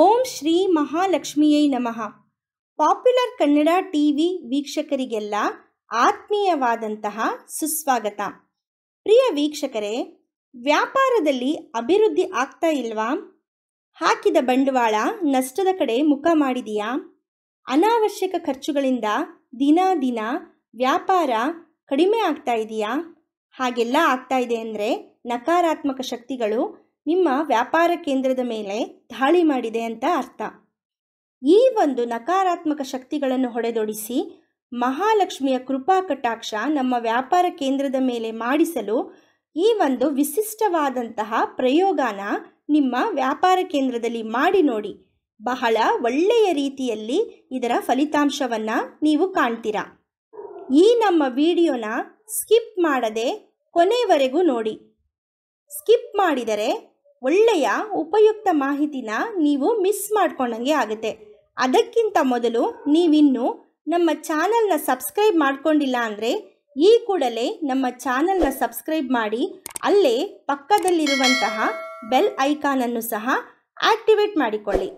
ಓಂ ಶ್ರೀ ಮಹಾಲಕ್ಷ್ಮಿಯೈ ನಮಃ popular Kannada TV ವೀಕ್ಷಕರಿಗೆಲ್ಲ ಆತ್ಮೀಯವಾದಂತಹ ಸುಸ್ವಾಗತ ಪ್ರಿಯ ವೀಕ್ಷಕರೇ ವ್ಯಾಪಾರದಲ್ಲಿ ಅಭಿವೃದ್ಧಿ ಆಗ್ತಾ ಇಲ್ವಾ ಹಾಕಿದ ಬಂಡವಾಳ ನಷ್ಟದ ಕಡೆ ಮುಖ ಮಾಡಿದೆಯಾ ಅನಾವಶ್ಯಕ ಖರ್ಚುಗಳಿಂದ ದಿನ ದಿನ ವ್ಯಾಪಾರ ಕಡಿಮೆ ಆಗ್ತಾ ಇದೆಯಾ ಹಾಗೆಲ್ಲ ಆಗ್ತಾ ಇದೆ ಅಂದರೆ ನಕಾರಾತ್ಮಕ ಶಕ್ತಿಗಳು ನಿಮ್ಮ ವ್ಯಾಪಾರ ಕೇಂದ್ರದ ಮೇಲೆ ದಾಳಿ ಮಾಡಿದೆ ಅಂತ ಅರ್ಥ ಈ ಒಂದು ನಕಾರಾತ್ಮಕ ಶಕ್ತಿಗಳನ್ನು ಹೊಡೆದೊಡಿಸಿ ಮಹಾಲಕ್ಷ್ಮಿಯ ಕೃಪಾ ಕಟಾಕ್ಷ ನಮ್ಮ ವ್ಯಾಪಾರ ಕೇಂದ್ರದ ಮೇಲೆ ಮಾಡಿಸಲು ಈ ಒಂದು ವಿಶಿಷ್ಟವಾದಂತಹ ಪ್ರಯೋಗನ ನಿಮ್ಮ ವ್ಯಾಪಾರ ಕೇಂದ್ರದಲ್ಲಿ ಮಾಡಿ ನೋಡಿ ಬಹಳ ಒಳ್ಳೆಯ ರೀತಿಯಲ್ಲಿ ಇದರ ಫಲಿತಾಂಶವನ್ನು ನೀವು ಕಾಣ್ತೀರಾ ಈ ನಮ್ಮ ವಿಡಿಯೋನ ಸ್ಕಿಪ್ ಮಾಡದೆ ಕೊನೆವರೆಗೂ ನೋಡಿ ಸ್ಕಿಪ್ ಮಾಡಿದರೆ ಒಳ್ಳೆಯ ಉಪಯುಕ್ತ ಮಾಹಿತಿನ ನೀವು ಮಿಸ್ ಮಾಡ್ಕೊಂಡಂಗೆ ಆಗುತ್ತೆ ಅದಕ್ಕಿಂತ ಮೊದಲು ನೀವಿನ್ನೂ ನಮ್ಮ ಚಾನಲ್ನ ಸಬ್ಸ್ಕ್ರೈಬ್ ಮಾಡ್ಕೊಂಡಿಲ್ಲ ಅಂದರೆ ಈ ಕೂಡಲೇ ನಮ್ಮ ಚಾನಲ್ನ ಸಬ್ಸ್ಕ್ರೈಬ್ ಮಾಡಿ ಅಲ್ಲೇ ಪಕ್ಕದಲ್ಲಿರುವಂತಹ ಬೆಲ್ ಐಕಾನನ್ನು ಸಹ ಆಕ್ಟಿವೇಟ್ ಮಾಡಿಕೊಳ್ಳಿ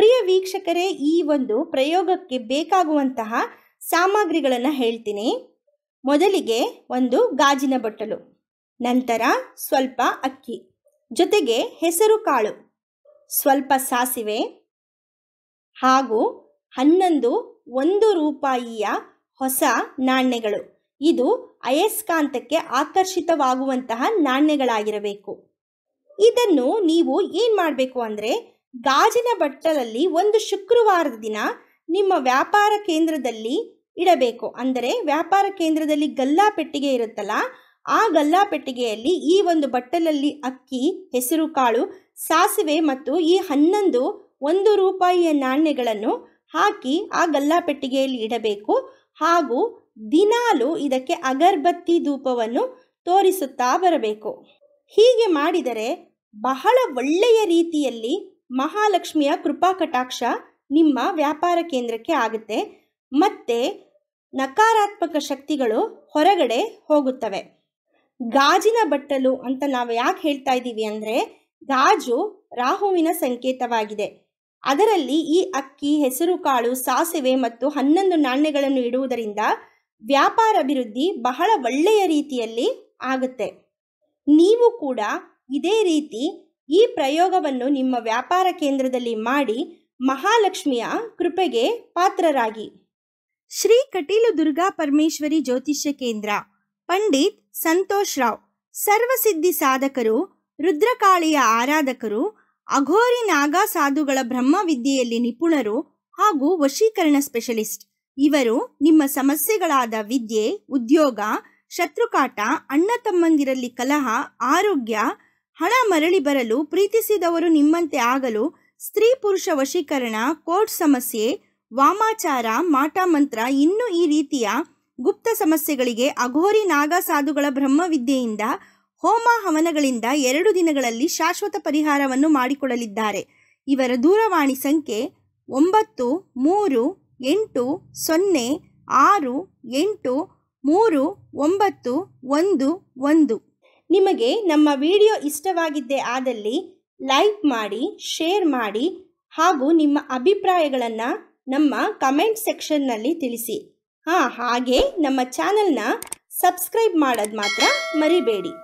ಪ್ರಿಯ ವೀಕ್ಷಕರೇ ಈ ಒಂದು ಪ್ರಯೋಗಕ್ಕೆ ಬೇಕಾಗುವಂತಹ ಸಾಮಗ್ರಿಗಳನ್ನು ಹೇಳ್ತೀನಿ ಮೊದಲಿಗೆ ಒಂದು ಗಾಜಿನ ಬಟ್ಟಲು ನಂತರ ಸ್ವಲ್ಪ ಅಕ್ಕಿ ಜೊತೆಗೆ ಹೆಸರು ಕಾಳು ಸ್ವಲ್ಪ ಸಾಸಿವೆ ಹಾಗೂ ಹನ್ನೊಂದು ಒಂದು ರೂಪಾಯಿಯ ಹೊಸ ನಾಣ್ಯಗಳು ಇದು ಅಯಸ್ಕಾಂತಕ್ಕೆ ಆಕರ್ಷಿತವಾಗುವಂತಹ ನಾಣ್ಯಗಳಾಗಿರಬೇಕು ಇದನ್ನು ನೀವು ಏನು ಮಾಡಬೇಕು ಅಂದರೆ ಗಾಜಿನ ಬಟ್ಟಲಲ್ಲಿ ಒಂದು ಶುಕ್ರವಾರದ ದಿನ ನಿಮ್ಮ ವ್ಯಾಪಾರ ಕೇಂದ್ರದಲ್ಲಿ ಇಡಬೇಕು ಅಂದರೆ ವ್ಯಾಪಾರ ಕೇಂದ್ರದಲ್ಲಿ ಗಲ್ಲಾ ಪೆಟ್ಟಿಗೆ ಇರುತ್ತಲ್ಲ ಆ ಗಲ್ಲಾ ಪೆಟ್ಟಿಗೆಯಲ್ಲಿ ಈ ಒಂದು ಬಟ್ಟಲಲ್ಲಿ ಅಕ್ಕಿ ಹೆಸರು ಕಾಳು ಸಾಸಿವೆ ಮತ್ತು ಈ ಹನ್ನೊಂದು ಒಂದು ರೂಪಾಯಿಯ ನಾಣ್ಯಗಳನ್ನು ಹಾಕಿ ಆ ಗಲ್ಲಾ ಪೆಟ್ಟಿಗೆಯಲ್ಲಿ ಇಡಬೇಕು ಹಾಗೂ ದಿನಾಲು ಇದಕ್ಕೆ ಅಗರಬತ್ತಿ ಧೂಪವನ್ನು ತೋರಿಸುತ್ತಾ ಬರಬೇಕು ಹೀಗೆ ಮಾಡಿದರೆ ಬಹಳ ಒಳ್ಳೆಯ ರೀತಿಯಲ್ಲಿ ಮಹಾಲಕ್ಷ್ಮಿಯ ಕೃಪಾ ಕಟಾಕ್ಷ ನಿಮ್ಮ ವ್ಯಾಪಾರ ಕೇಂದ್ರಕ್ಕೆ ಆಗುತ್ತೆ ಮತ್ತು ನಕಾರಾತ್ಮಕ ಶಕ್ತಿಗಳು ಹೊರಗಡೆ ಹೋಗುತ್ತವೆ ಗಾಜಿನ ಬಟ್ಟಲು ಅಂತ ನಾವು ಯಾಕೆ ಹೇಳ್ತಾ ಇದ್ದೀವಿ ಅಂದರೆ ಗಾಜು ರಾಹುವಿನ ಸಂಕೇತವಾಗಿದೆ ಅದರಲ್ಲಿ ಈ ಅಕ್ಕಿ ಹೆಸರು ಕಾಳು ಸಾಸಿವೆ ಮತ್ತು ಹನ್ನೊಂದು ನಾಣ್ಯಗಳನ್ನು ಇಡುವುದರಿಂದ ವ್ಯಾಪಾರ ಅಭಿವೃದ್ಧಿ ಬಹಳ ಒಳ್ಳೆಯ ರೀತಿಯಲ್ಲಿ ಆಗುತ್ತೆ ನೀವು ಕೂಡ ಇದೇ ರೀತಿ ಈ ಪ್ರಯೋಗವನ್ನು ನಿಮ್ಮ ವ್ಯಾಪಾರ ಕೇಂದ್ರದಲ್ಲಿ ಮಾಡಿ ಮಹಾಲಕ್ಷ್ಮಿಯ ಕೃಪೆಗೆ ಪಾತ್ರರಾಗಿ ಶ್ರೀ ಕಟೀಲು ದುರ್ಗಾ ಪರಮೇಶ್ವರಿ ಜ್ಯೋತಿಷ್ಯ ಕೇಂದ್ರ ಪಂಡಿತ್ ಸಂತೋಷ್ ರಾವ್ ಸರ್ವಸಿದ್ಧಿ ಸಾಧಕರು ರುದ್ರಕಾಳಿಯ ಆರಾಧಕರು ಅಘೋರಿ ನಾಗಾ ಸಾಧುಗಳ ಬ್ರಹ್ಮವಿದ್ಯೆಯಲ್ಲಿ ನಿಪುಣರು ಹಾಗೂ ವಶೀಕರಣ ಸ್ಪೆಷಲಿಸ್ಟ್ ಇವರು ನಿಮ್ಮ ಸಮಸ್ಯೆಗಳಾದ ವಿದ್ಯೆ ಉದ್ಯೋಗ ಶತ್ರುಕಾಟ ಅಣ್ಣ ತಮ್ಮಂದಿರಲ್ಲಿ ಕಲಹ ಆರೋಗ್ಯ ಹಣ ಮರಳಿ ಬರಲು ಪ್ರೀತಿಸಿದವರು ನಿಮ್ಮಂತೆ ಆಗಲು ಸ್ತ್ರೀ ಪುರುಷ ವಶೀಕರಣ ಕೋರ್ಟ್ ಸಮಸ್ಯೆ ವಾಮಾಚಾರ ಮಾಟ ಮಂತ್ರ ಇನ್ನೂ ಈ ರೀತಿಯ ಗುಪ್ತ ಸಮಸ್ಯೆಗಳಿಗೆ ಅಘೋರಿ ನಾಗಾ ಸಾಧುಗಳ ಬ್ರಹ್ಮವಿದ್ಯೆಯಿಂದ ಹೋಮ ಹವನಗಳಿಂದ ಎರಡು ದಿನಗಳಲ್ಲಿ ಶಾಶ್ವತ ಪರಿಹಾರವನ್ನು ಮಾಡಿಕೊಡಲಿದ್ದಾರೆ ಇವರ ದೂರವಾಣಿ ಸಂಖ್ಯೆ ಒಂಬತ್ತು ಮೂರು ಎಂಟು ಸೊನ್ನೆ ಆರು ಎಂಟು ಮೂರು ಒಂಬತ್ತು ಒಂದು ಒಂದು ನಿಮಗೆ ನಮ್ಮ ವಿಡಿಯೋ ಇಷ್ಟವಾಗಿದ್ದೇ ಆದಲ್ಲಿ ಲೈಕ್ ಮಾಡಿ ಶೇರ್ ಮಾಡಿ ಹಾಗೂ ನಿಮ್ಮ ಅಭಿಪ್ರಾಯಗಳನ್ನು ನಮ್ಮ ಕಮೆಂಟ್ ಸೆಕ್ಷನ್ನಲ್ಲಿ ತಿಳಿಸಿ ಹಾಂ ಹಾಗೆ ನಮ್ಮ ಚಾನಲ್ನ ಸಬ್ಸ್ಕ್ರೈಬ್ ಮಾಡೋದು ಮಾತ್ರ ಮರಿಬೇಡಿ